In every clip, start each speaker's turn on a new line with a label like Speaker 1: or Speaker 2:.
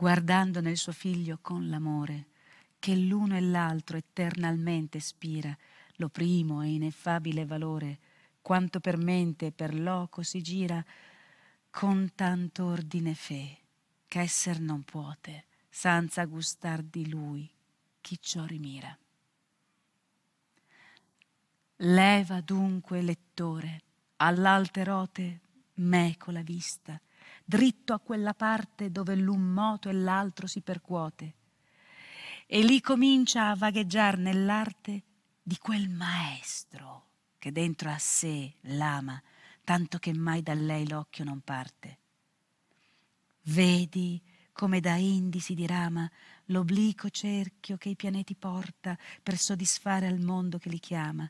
Speaker 1: guardando nel suo figlio con l'amore che l'uno e l'altro eternalmente spira, lo primo e ineffabile valore, quanto per mente e per loco si gira con tanto ordine fe, che esser non puote, senza gustar di lui chi ciò rimira. Leva dunque, lettore, all'alte rote meco la vista, dritto a quella parte dove l'un moto e l'altro si percuote. E lì comincia a vagheggiare nell'arte di quel maestro che dentro a sé l'ama, tanto che mai da lei l'occhio non parte. Vedi come da Indi si dirama l'obliquo cerchio che i pianeti porta per soddisfare al mondo che li chiama,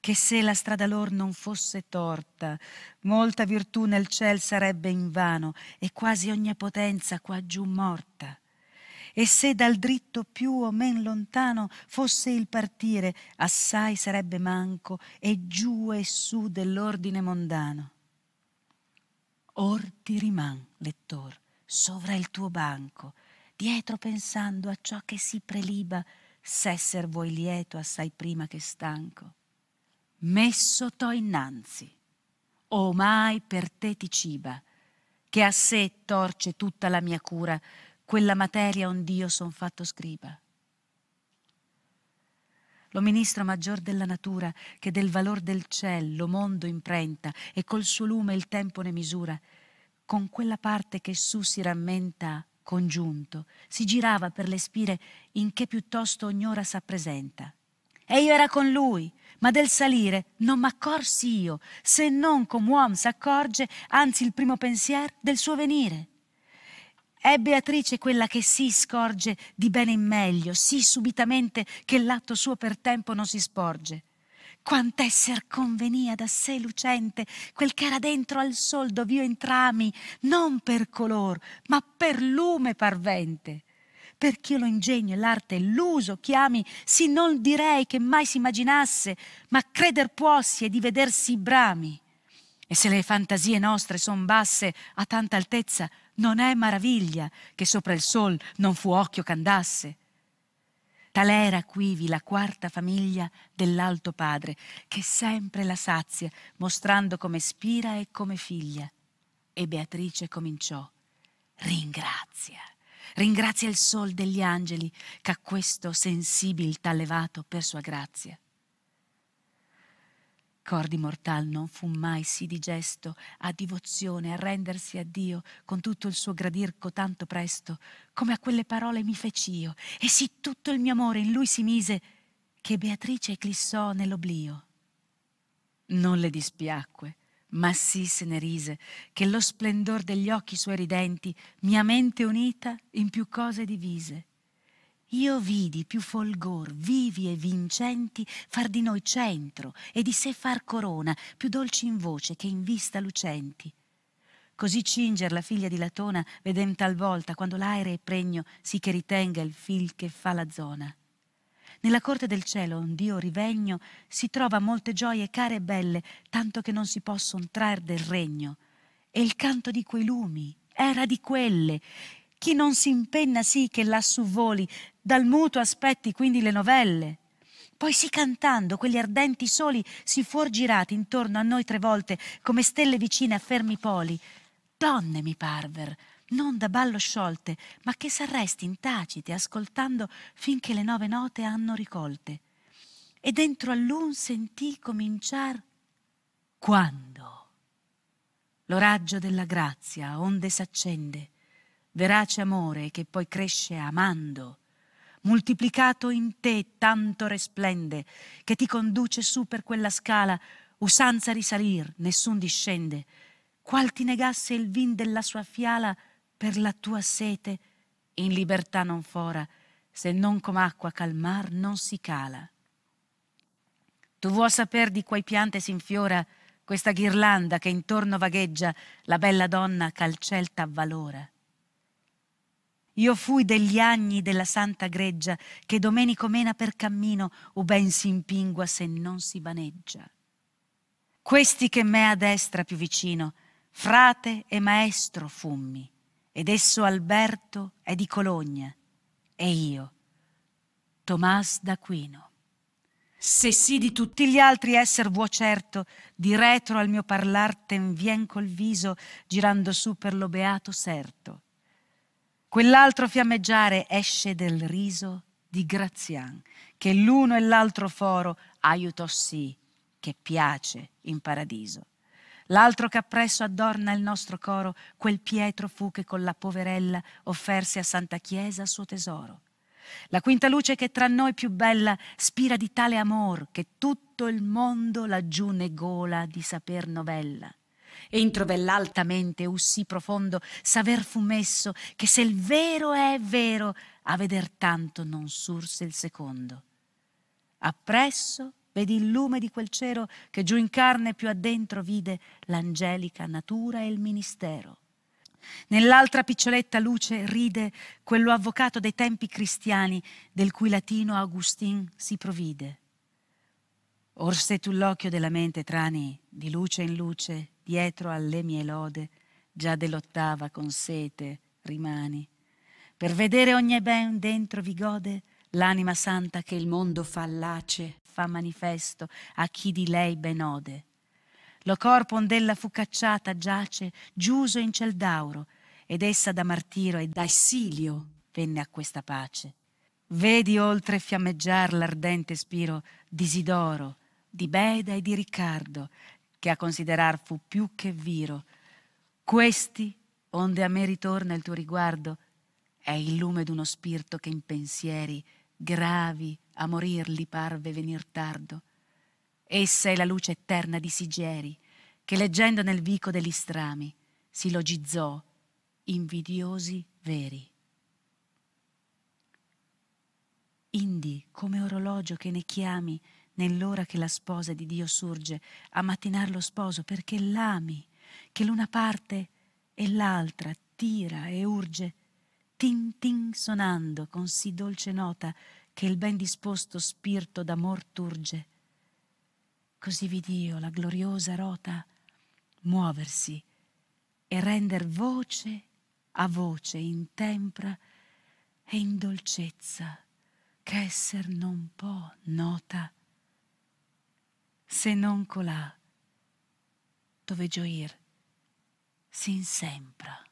Speaker 1: che se la strada lor non fosse torta, molta virtù nel ciel sarebbe in vano e quasi ogni potenza qua giù morta. E se dal dritto più o men lontano fosse il partire, assai sarebbe manco e giù e su dell'ordine mondano. Or ti riman, lettor, sovra il tuo banco, dietro pensando a ciò che si preliba, s'esser vuoi lieto assai prima che stanco messo to innanzi, omai per te ti ciba, che a sé torce tutta la mia cura, quella materia ond'io son fatto scriba. Lo ministro maggior della natura, che del valor del ciel lo mondo imprenta e col suo lume il tempo ne misura, con quella parte che su si rammenta congiunto, si girava per le spire in che piuttosto ogn'ora s'appresenta. E io era con lui, ma del salire non m'accorsi io, se non come uom s'accorge, anzi il primo pensier del suo venire. È Beatrice quella che si scorge di bene in meglio, sì subitamente che l'atto suo per tempo non si sporge. Quant'esser convenia da sé lucente quel ch'era dentro al sol dov'io entrami, non per color, ma per lume parvente per lo ingegno e l'arte e l'uso chiami, sì non direi che mai si immaginasse, ma creder puossi e di vedersi brami. E se le fantasie nostre son basse a tanta altezza, non è maraviglia che sopra il sol non fu occhio c'andasse. Tal era quivi la quarta famiglia dell'alto padre, che sempre la sazia, mostrando come spira e come figlia. E Beatrice cominciò, ringrazia. Ringrazia il sol degli angeli che a questo sensibil t'ha levato per sua grazia. Cordi mortal non fu mai sì di gesto a divozione, a rendersi a Dio con tutto il suo gradir cotanto presto, come a quelle parole mi fec'io, e sì tutto il mio amore in lui si mise, che Beatrice eclissò nell'oblio. Non le dispiacque ma sì, se ne rise, che lo splendor degli occhi suoi ridenti, mia mente unita in più cose divise. Io vidi più folgor, vivi e vincenti, far di noi centro e di sé far corona, più dolci in voce che in vista lucenti. Così Cinger, la figlia di Latona, vedem talvolta, quando l'aere è pregno, sì che ritenga il fil che fa la zona. Nella corte del cielo, un Dio rivegno, si trova molte gioie care e belle, tanto che non si possono trar del regno. E il canto di quei lumi era di quelle. Chi non si impenna sì che lassù voli, dal muto aspetti quindi le novelle. Poi sì cantando, quegli ardenti soli si fuorgirati intorno a noi tre volte, come stelle vicine a fermi poli. Donne mi parver, non da ballo sciolte, ma che s'arresti tacite, ascoltando finché le nove note hanno ricolte. E dentro all'un sentì cominciar quando Lo raggio della grazia onde s'accende, verace amore che poi cresce amando, moltiplicato in te tanto resplende, che ti conduce su per quella scala, usanza risalir, nessun discende, qual ti negasse il vin della sua fiala, per la tua sete in libertà non fora, se non com'acqua calmar non si cala. Tu vuoi saper di quai piante s'infiora questa ghirlanda che intorno vagheggia la bella donna calcelta avvalora. Io fui degli agni della santa greggia che domenico mena per cammino o ben si impingua se non si vaneggia. Questi che me a destra più vicino, frate e maestro fummi ed esso Alberto è di Cologna e io, Tomas d'Aquino. Se sì di tutti gli altri esser vuo certo, di retro al mio parlar ten vien col viso, girando su per lo beato serto. Quell'altro fiammeggiare esce del riso di Grazian, che l'uno e l'altro foro aiutò sì, che piace in paradiso. L'altro che appresso addorna il nostro coro, quel Pietro fu che con la poverella offerse a Santa Chiesa suo tesoro. La quinta luce che tra noi più bella spira di tale amor che tutto il mondo laggiù ne gola di saper novella. Entro vell'altamente ussi profondo saver fu messo che se il vero è vero a veder tanto non surse il secondo. Appresso vedi il lume di quel cero che giù in carne più addentro vide l'angelica natura e il ministero. Nell'altra piccioletta luce ride quello avvocato dei tempi cristiani del cui latino Augustin si provide. Or se tu l'occhio della mente trani di luce in luce dietro alle mie lode, già dell'ottava con sete rimani. Per vedere ogni ben dentro vi gode l'anima santa che il mondo fallace fa manifesto a chi di lei ben ode. Lo corpo ond'ella fu cacciata giace giuso in ciel d'auro, ed essa da martiro e da essilio venne a questa pace. Vedi oltre fiammeggiar l'ardente spiro d'Isidoro, di Beda e di Riccardo, che a considerar fu più che viro. Questi, onde a me ritorna il tuo riguardo, è il lume d'uno spirito che in pensieri gravi a morir li parve venir tardo. Essa è la luce eterna di Sigeri, che leggendo nel vico degli strami si logizzò invidiosi veri. Indi, come orologio che ne chiami, nell'ora che la sposa di Dio surge, a mattinar lo sposo perché l'ami, che l'una parte e l'altra tira e urge, tin tin sonando con sì dolce nota, che il ben disposto spirito d'amor turge. Così vid'io la gloriosa rota muoversi e render voce a voce in tempra e in dolcezza che esser non può nota se non colà dove gioir s'in sempra.